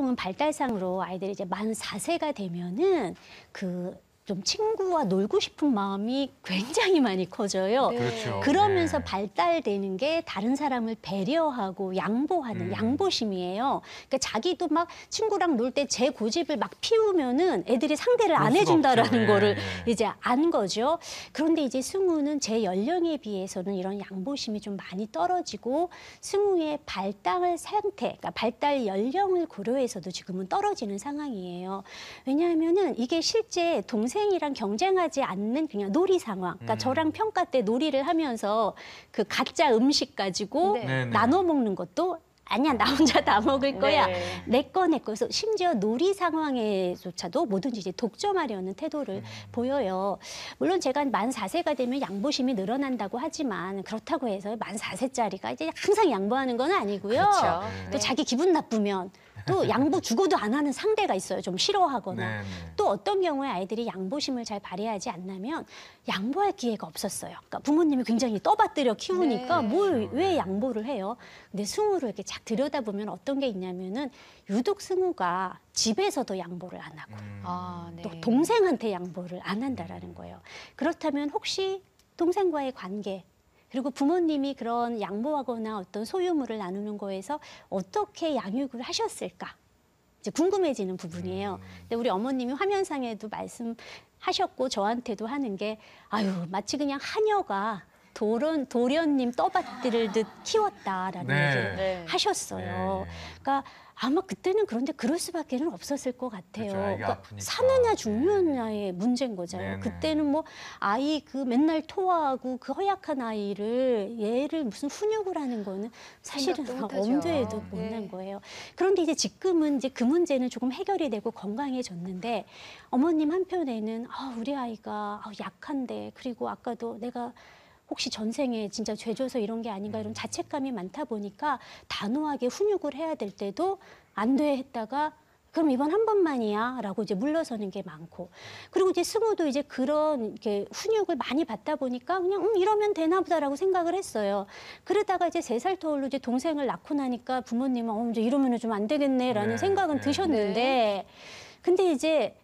보통은 발달상으로 아이들이 이제 만4세가 되면은 그좀 친구와 놀고 싶은 마음이 굉장히 많이 커져요. 네. 그렇죠. 그러면서 네. 발달되는 게 다른 사람을 배려하고 양보하는 음. 양보심이에요. 그러니까 자기도 막 친구랑 놀 때 제 고집을 막 피우면은 애들이 상대를 안 해준다라는 네. 거를 이제 안 거죠. 그런데 이제 승우는 제 연령에 비해서는 이런 양보심이 좀 많이 떨어지고 승우의 발달 상태, 그러니까 발달 연령을 고려해서도 지금은 떨어지는 상황이에요. 왜냐하면은 이게 실제 동생 동생이랑 경쟁하지 않는 그냥 놀이 상황. 그러니까 음. 저랑 평가 때 놀이를 하면서 그 가짜 음식 가지고 네. 나눠 먹는 것도 아니야 나 혼자 다 먹을 네. 거야 내꺼 내꺼 해서 심지어 놀이 상황에조차도 뭐든지 이제 독점하려는 태도를 음. 보여요 물론 제가 만 사세가 되면 양보심이 늘어난다고 하지만 그렇다고 해서 만 사세짜리가 이제 항상 양보하는 건 아니고요 그렇죠. 네. 또 자기 기분 나쁘면 또 양보 주고도안 하는 상대가 있어요. 좀 싫어하거나. 네네. 네. 또 어떤 경우에 아이들이 양보심을 잘 발휘하지 않나면 양보할 기회가 없었어요. 그러니까 부모님이 굉장히 떠받들여 키우니까 네. 뭘왜 양보를 해요. 근데 숨우를 이렇게 딱 들여다보면 어떤 게 있냐면은 유독 승우가 집에서도 양보를 안 하고 음. 아, 네. 또 동생한테 양보를 안 한다라는 음. 거예요. 그렇다면 혹시 동생과의 관계 그리고 부모님이 그런 양보하거나 어떤 소유물을 나누는 거에서 어떻게 양육을 하셨을까? 이제 궁금해지는 부분이에요. 음. 근데 우리 어머님이 화면상에도 말씀하셨고 저한테도 하는 게 아유 마치 그냥 하녀가 도련, 도련님 떠받들듯 을 키웠다라는 네. 얘기를 네. 하셨어요. 네. 그러니까 아마 그때는 그런데 그럴 수밖에 는 없었을 것 같아요. 그렇죠, 그러니까 사느냐 네. 죽느냐의 문제인 거잖아요. 그때는 뭐 아이 그 맨날 토하고 그 허약한 아이를 얘를 무슨 훈육을 하는 거는 사실은 엄두에도 못난 네. 거예요. 그런데 이제 지금은 이제 그 문제는 조금 해결이 되고 건강해졌는데 어머님 한편에는 아, 우리 아이가 아, 약한데 그리고 아까도 내가 혹시 전생에 진짜 죄져서 이런 게 아닌가 이런 음. 자책감이 많다 보니까 단호하게 훈육을 해야 될 때도 안 돼 했다가 그럼 이번 한 번만이야 라고 이제 물러서는 게 많고 그리고 이제 승우도 이제 그런 이렇게 훈육을 많이 받다 보니까 그냥 음 이러면 되나 보다라고 생각을 했어요 그러다가 이제 세 살 터울로 이제 동생을 낳고 나니까 부모님은 어 이제 이러면은 좀 안 되겠네라는 네, 생각은 네. 드셨는데 네. 근데 이제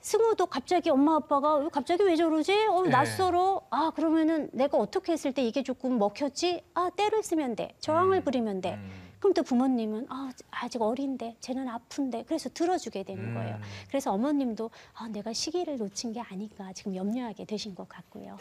승우도 갑자기 엄마 아빠가 갑자기 왜 저러지? 어, 예. 낯설어. 아 그러면은 내가 어떻게 했을 때 이게 조금 먹혔지? 아 때를 쓰면 돼. 저항을 음. 부리면 돼. 음. 그럼 또 부모님은 아, 아직 어린데 쟤는 아픈데 그래서 들어주게 되는 음. 거예요. 음. 그래서 어머님도 아, 내가 시기를 놓친 게 아닌가 지금 염려하게 되신 것 같고요.